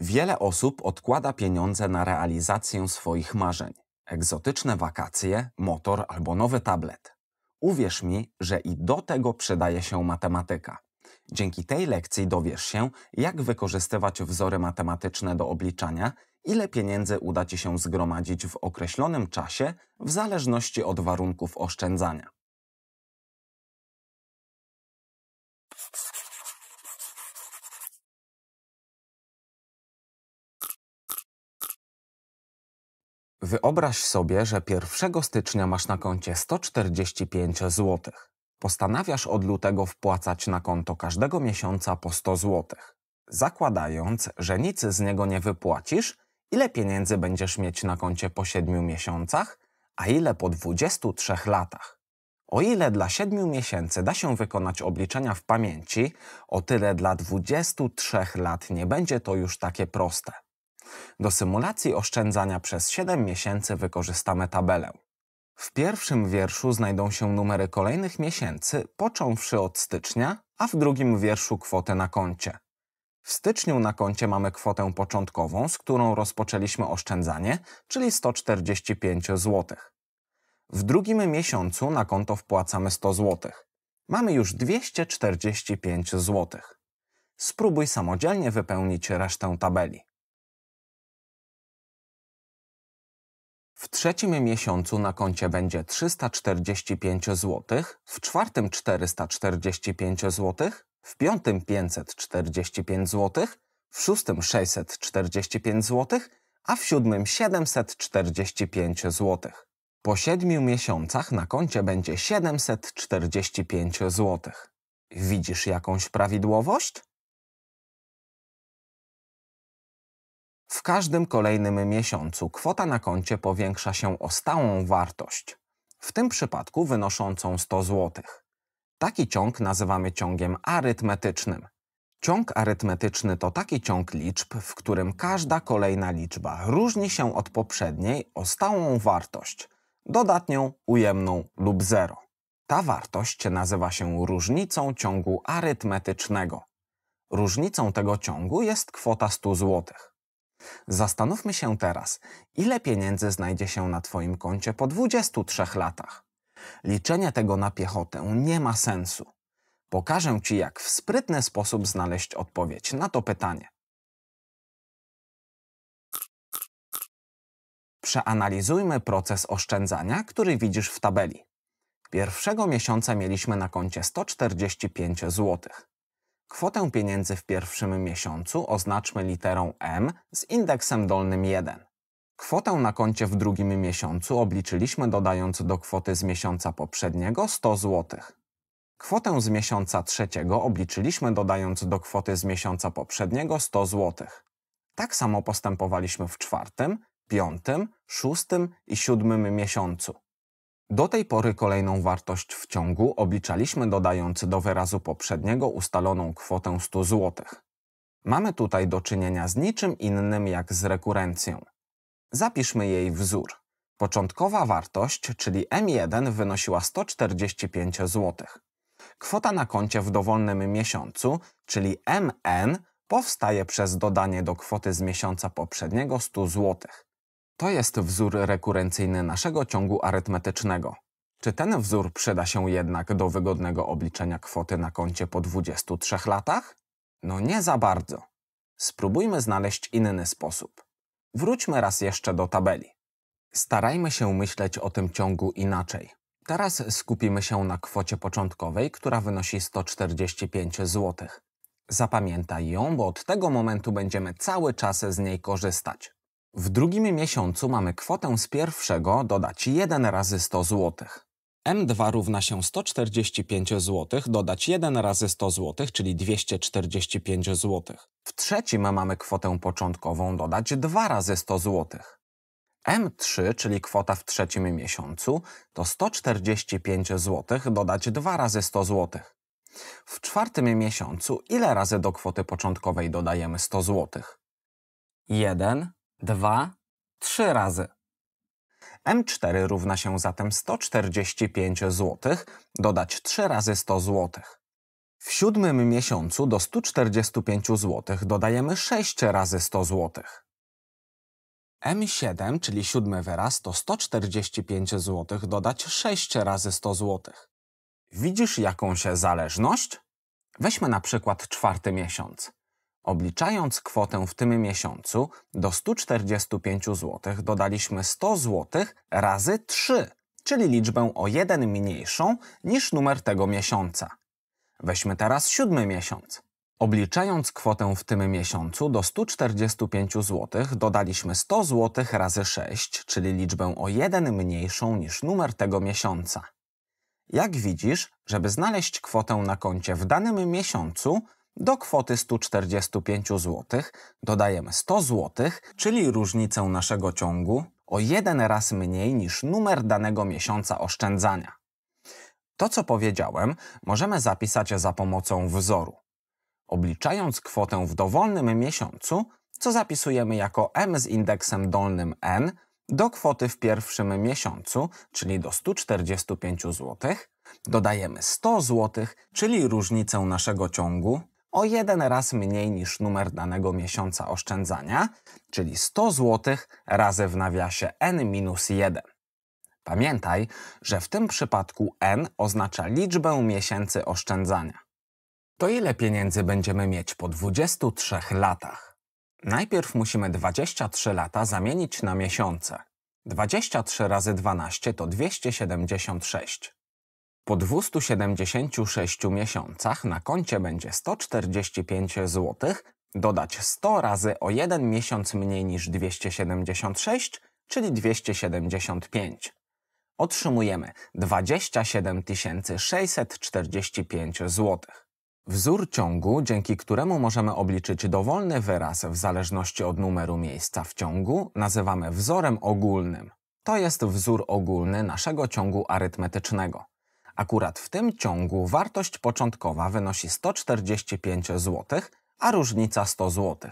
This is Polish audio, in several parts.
Wiele osób odkłada pieniądze na realizację swoich marzeń. Egzotyczne wakacje, motor albo nowy tablet. Uwierz mi, że i do tego przydaje się matematyka. Dzięki tej lekcji dowiesz się, jak wykorzystywać wzory matematyczne do obliczania, ile pieniędzy uda Ci się zgromadzić w określonym czasie w zależności od warunków oszczędzania. Wyobraź sobie, że 1 stycznia masz na koncie 145 zł. Postanawiasz od lutego wpłacać na konto każdego miesiąca po 100 zł. Zakładając, że nic z niego nie wypłacisz, ile pieniędzy będziesz mieć na koncie po 7 miesiącach, a ile po 23 latach. O ile dla 7 miesięcy da się wykonać obliczenia w pamięci, o tyle dla 23 lat nie będzie to już takie proste. Do symulacji oszczędzania przez 7 miesięcy wykorzystamy tabelę. W pierwszym wierszu znajdą się numery kolejnych miesięcy, począwszy od stycznia, a w drugim wierszu kwotę na koncie. W styczniu na koncie mamy kwotę początkową, z którą rozpoczęliśmy oszczędzanie, czyli 145 zł. W drugim miesiącu na konto wpłacamy 100 zł. Mamy już 245 zł. Spróbuj samodzielnie wypełnić resztę tabeli. W trzecim miesiącu na koncie będzie 345 zł, w czwartym 445 zł, w piątym 545 zł, w szóstym 645 zł, a w siódmym 745 zł. Po siedmiu miesiącach na koncie będzie 745 zł. Widzisz jakąś prawidłowość? W każdym kolejnym miesiącu kwota na koncie powiększa się o stałą wartość, w tym przypadku wynoszącą 100 zł. Taki ciąg nazywamy ciągiem arytmetycznym. Ciąg arytmetyczny to taki ciąg liczb, w którym każda kolejna liczba różni się od poprzedniej o stałą wartość, dodatnią, ujemną lub zero. Ta wartość nazywa się różnicą ciągu arytmetycznego. Różnicą tego ciągu jest kwota 100 złotych. Zastanówmy się teraz, ile pieniędzy znajdzie się na Twoim koncie po 23 latach. Liczenie tego na piechotę nie ma sensu. Pokażę Ci, jak w sprytny sposób znaleźć odpowiedź na to pytanie. Przeanalizujmy proces oszczędzania, który widzisz w tabeli. Pierwszego miesiąca mieliśmy na koncie 145 zł. Kwotę pieniędzy w pierwszym miesiącu oznaczmy literą M z indeksem dolnym 1. Kwotę na koncie w drugim miesiącu obliczyliśmy dodając do kwoty z miesiąca poprzedniego 100 zł. Kwotę z miesiąca trzeciego obliczyliśmy dodając do kwoty z miesiąca poprzedniego 100 zł. Tak samo postępowaliśmy w czwartym, piątym, szóstym i siódmym miesiącu. Do tej pory kolejną wartość w ciągu obliczaliśmy dodając do wyrazu poprzedniego ustaloną kwotę 100 zł. Mamy tutaj do czynienia z niczym innym jak z rekurencją. Zapiszmy jej wzór. Początkowa wartość, czyli M1, wynosiła 145 zł. Kwota na koncie w dowolnym miesiącu, czyli MN, powstaje przez dodanie do kwoty z miesiąca poprzedniego 100 zł. To jest wzór rekurencyjny naszego ciągu arytmetycznego. Czy ten wzór przyda się jednak do wygodnego obliczenia kwoty na koncie po 23 latach? No nie za bardzo. Spróbujmy znaleźć inny sposób. Wróćmy raz jeszcze do tabeli. Starajmy się myśleć o tym ciągu inaczej. Teraz skupimy się na kwocie początkowej, która wynosi 145 zł. Zapamiętaj ją, bo od tego momentu będziemy cały czas z niej korzystać. W drugim miesiącu mamy kwotę z pierwszego dodać 1 razy 100 zł. M2 równa się 145 zł, dodać 1 razy 100 zł, czyli 245 zł. W trzecim mamy kwotę początkową dodać 2 razy 100 zł. M3, czyli kwota w trzecim miesiącu, to 145 zł dodać 2 razy 100 zł. W czwartym miesiącu ile razy do kwoty początkowej dodajemy 100 zł? 1, 2, 3 razy. M4 równa się zatem 145 zł, dodać 3 razy 100 zł. W siódmym miesiącu do 145 zł dodajemy 6 razy 100 zł. M7, czyli siódmy wyraz, to 145 zł dodać 6 razy 100 zł. Widzisz jakąś zależność? Weźmy na przykład czwarty miesiąc. Obliczając kwotę w tym miesiącu do 145 zł dodaliśmy 100 zł razy 3, czyli liczbę o 1 mniejszą niż numer tego miesiąca. Weźmy teraz siódmy miesiąc. Obliczając kwotę w tym miesiącu do 145 zł dodaliśmy 100 zł razy 6, czyli liczbę o 1 mniejszą niż numer tego miesiąca. Jak widzisz, żeby znaleźć kwotę na koncie w danym miesiącu, do kwoty 145 zł dodajemy 100 zł, czyli różnicę naszego ciągu o jeden raz mniej niż numer danego miesiąca oszczędzania. To, co powiedziałem, możemy zapisać za pomocą wzoru. Obliczając kwotę w dowolnym miesiącu, co zapisujemy jako m z indeksem dolnym n do kwoty w pierwszym miesiącu, czyli do 145 zł, dodajemy 100 zł, czyli różnicę naszego ciągu o jeden raz mniej niż numer danego miesiąca oszczędzania, czyli 100 zł razy w nawiasie n-1. Pamiętaj, że w tym przypadku n oznacza liczbę miesięcy oszczędzania. To ile pieniędzy będziemy mieć po 23 latach? Najpierw musimy 23 lata zamienić na miesiące. 23 razy 12 to 276. Po 276 miesiącach na koncie będzie 145 zł, dodać 100 razy o 1 miesiąc mniej niż 276, czyli 275. Otrzymujemy 27 645 zł. Wzór ciągu, dzięki któremu możemy obliczyć dowolny wyraz w zależności od numeru miejsca w ciągu, nazywamy wzorem ogólnym. To jest wzór ogólny naszego ciągu arytmetycznego. Akurat w tym ciągu wartość początkowa wynosi 145 zł, a różnica 100 zł.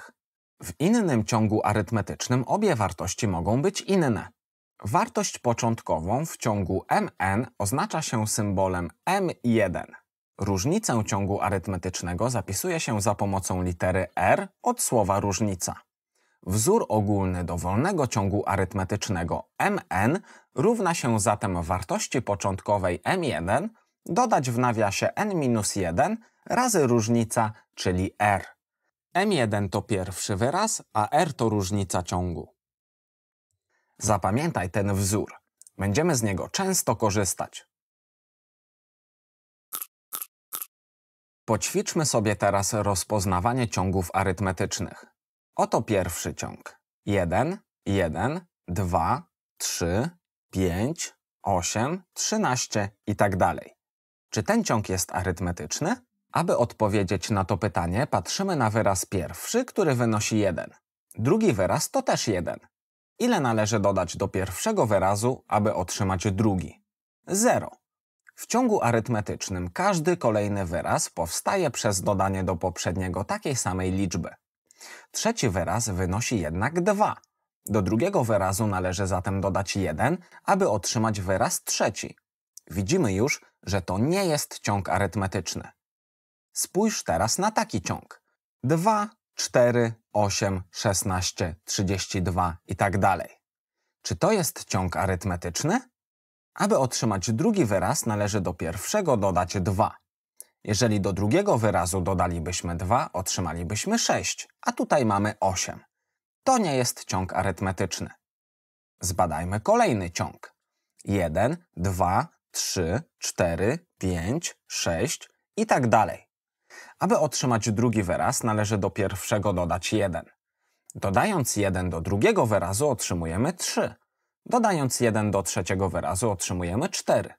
W innym ciągu arytmetycznym obie wartości mogą być inne. Wartość początkową w ciągu mn oznacza się symbolem m1. Różnicę ciągu arytmetycznego zapisuje się za pomocą litery r od słowa różnica. Wzór ogólny dowolnego ciągu arytmetycznego mn równa się zatem wartości początkowej m1 dodać w nawiasie n-1 razy różnica, czyli r. m1 to pierwszy wyraz, a r to różnica ciągu. Zapamiętaj ten wzór. Będziemy z niego często korzystać. Poćwiczmy sobie teraz rozpoznawanie ciągów arytmetycznych. Oto pierwszy ciąg. 1, 1, 2, 3, 5, 8, 13 i tak dalej. Czy ten ciąg jest arytmetyczny? Aby odpowiedzieć na to pytanie, patrzymy na wyraz pierwszy, który wynosi 1. Drugi wyraz to też 1. Ile należy dodać do pierwszego wyrazu, aby otrzymać drugi? 0. W ciągu arytmetycznym każdy kolejny wyraz powstaje przez dodanie do poprzedniego takiej samej liczby. Trzeci wyraz wynosi jednak 2. Do drugiego wyrazu należy zatem dodać 1, aby otrzymać wyraz trzeci. Widzimy już, że to nie jest ciąg arytmetyczny. Spójrz teraz na taki ciąg. 2, 4, 8, 16, 32 i tak dalej. Czy to jest ciąg arytmetyczny? Aby otrzymać drugi wyraz należy do pierwszego dodać 2. Jeżeli do drugiego wyrazu dodalibyśmy 2, otrzymalibyśmy 6, a tutaj mamy 8. To nie jest ciąg arytmetyczny. Zbadajmy kolejny ciąg. 1, 2, 3, 4, 5, 6 i tak dalej. Aby otrzymać drugi wyraz, należy do pierwszego dodać 1. Dodając 1 do drugiego wyrazu otrzymujemy 3. Dodając 1 do trzeciego wyrazu otrzymujemy 4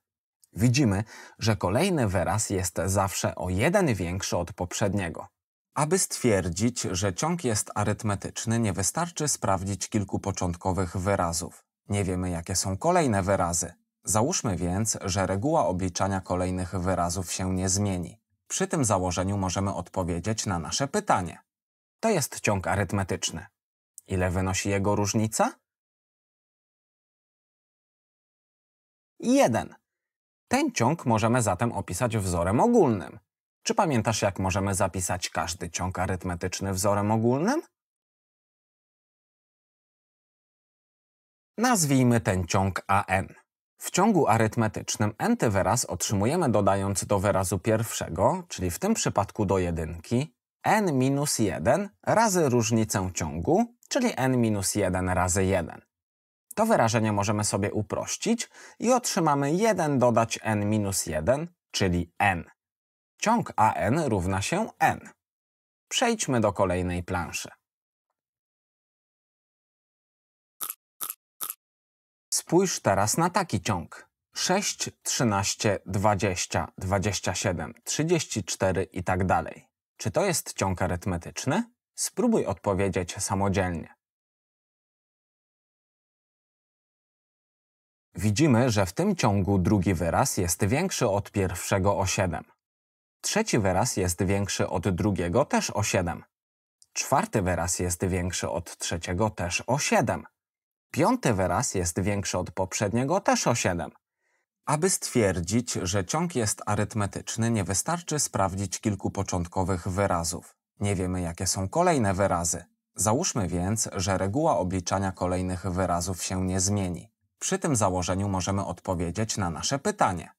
widzimy, że kolejny wyraz jest zawsze o jeden większy od poprzedniego. Aby stwierdzić, że ciąg jest arytmetyczny, nie wystarczy sprawdzić kilku początkowych wyrazów. Nie wiemy, jakie są kolejne wyrazy. Załóżmy więc, że reguła obliczania kolejnych wyrazów się nie zmieni. Przy tym założeniu możemy odpowiedzieć na nasze pytanie. To jest ciąg arytmetyczny. Ile wynosi jego różnica? 1. Ten ciąg możemy zatem opisać wzorem ogólnym. Czy pamiętasz, jak możemy zapisać każdy ciąg arytmetyczny wzorem ogólnym? Nazwijmy ten ciąg AN. W ciągu arytmetycznym n wyraz otrzymujemy dodając do wyrazu pierwszego, czyli w tym przypadku do jedynki, n minus 1 razy różnicę ciągu, czyli n minus 1 razy 1. To wyrażenie możemy sobie uprościć i otrzymamy 1 dodać n minus 1, czyli n. Ciąg an równa się n. Przejdźmy do kolejnej planszy. Spójrz teraz na taki ciąg. 6, 13, 20, 27, 34 i tak dalej. Czy to jest ciąg arytmetyczny? Spróbuj odpowiedzieć samodzielnie. Widzimy, że w tym ciągu drugi wyraz jest większy od pierwszego o 7. Trzeci wyraz jest większy od drugiego też o 7. Czwarty wyraz jest większy od trzeciego też o 7. Piąty wyraz jest większy od poprzedniego też o 7. Aby stwierdzić, że ciąg jest arytmetyczny, nie wystarczy sprawdzić kilku początkowych wyrazów. Nie wiemy, jakie są kolejne wyrazy. Załóżmy więc, że reguła obliczania kolejnych wyrazów się nie zmieni. Przy tym założeniu możemy odpowiedzieć na nasze pytanie.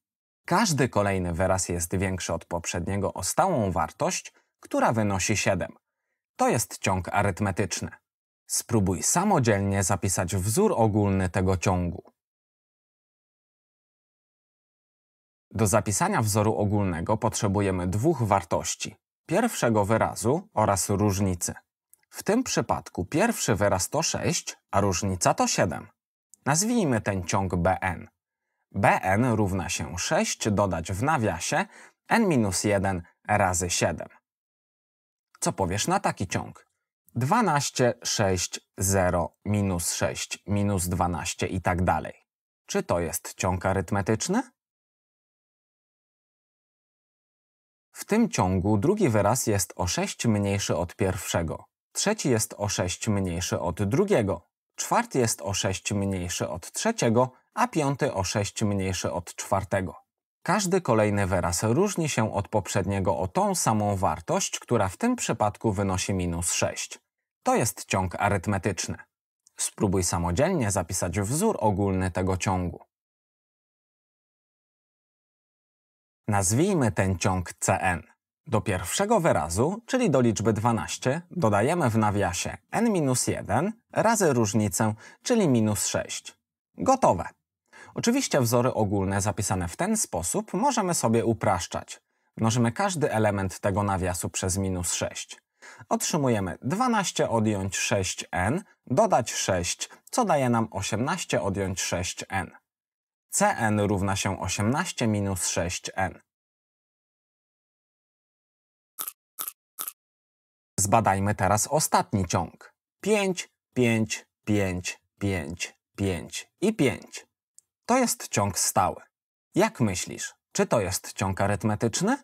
Każdy kolejny wyraz jest większy od poprzedniego o stałą wartość, która wynosi 7. To jest ciąg arytmetyczny. Spróbuj samodzielnie zapisać wzór ogólny tego ciągu. Do zapisania wzoru ogólnego potrzebujemy dwóch wartości pierwszego wyrazu oraz różnicy. W tym przypadku pierwszy wyraz to 6, a różnica to 7. Nazwijmy ten ciąg Bn. Bn równa się 6 dodać w nawiasie n-1 razy 7. Co powiesz na taki ciąg? 12, 6, 0, minus 6, minus 12 i tak dalej. Czy to jest ciąg arytmetyczny? W tym ciągu drugi wyraz jest o 6 mniejszy od pierwszego, trzeci jest o 6 mniejszy od drugiego, czwarty jest o 6 mniejszy od trzeciego, a piąty o 6 mniejszy od czwartego. Każdy kolejny wyraz różni się od poprzedniego o tą samą wartość, która w tym przypadku wynosi minus 6. To jest ciąg arytmetyczny. Spróbuj samodzielnie zapisać wzór ogólny tego ciągu. Nazwijmy ten ciąg Cn. Do pierwszego wyrazu, czyli do liczby 12, dodajemy w nawiasie n-1 razy różnicę, czyli minus 6. Gotowe. Oczywiście wzory ogólne zapisane w ten sposób możemy sobie upraszczać. Mnożymy każdy element tego nawiasu przez minus 6. Otrzymujemy 12 odjąć 6n, dodać 6, co daje nam 18 odjąć 6n. Cn równa się 18 minus 6n. Zbadajmy teraz ostatni ciąg. 5, 5, 5, 5, 5 i 5. To jest ciąg stały. Jak myślisz, czy to jest ciąg arytmetyczny?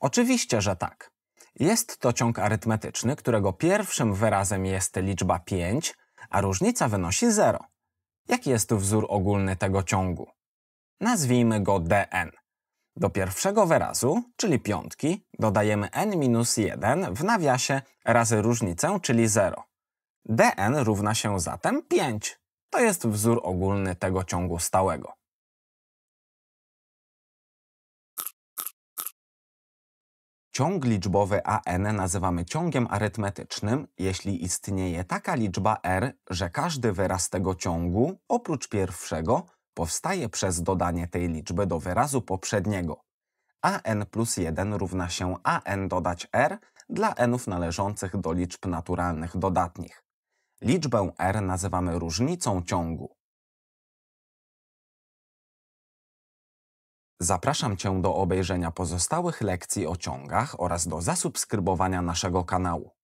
Oczywiście, że tak. Jest to ciąg arytmetyczny, którego pierwszym wyrazem jest liczba 5, a różnica wynosi 0. Jaki jest wzór ogólny tego ciągu? Nazwijmy go Dn. Do pierwszego wyrazu, czyli piątki, dodajemy n-1 w nawiasie razy różnicę, czyli 0. dn równa się zatem 5. To jest wzór ogólny tego ciągu stałego. Ciąg liczbowy an nazywamy ciągiem arytmetycznym, jeśli istnieje taka liczba r, że każdy wyraz tego ciągu, oprócz pierwszego, powstaje przez dodanie tej liczby do wyrazu poprzedniego. a n plus 1 równa się a n dodać r dla nów należących do liczb naturalnych dodatnich. Liczbę r nazywamy różnicą ciągu. Zapraszam Cię do obejrzenia pozostałych lekcji o ciągach oraz do zasubskrybowania naszego kanału.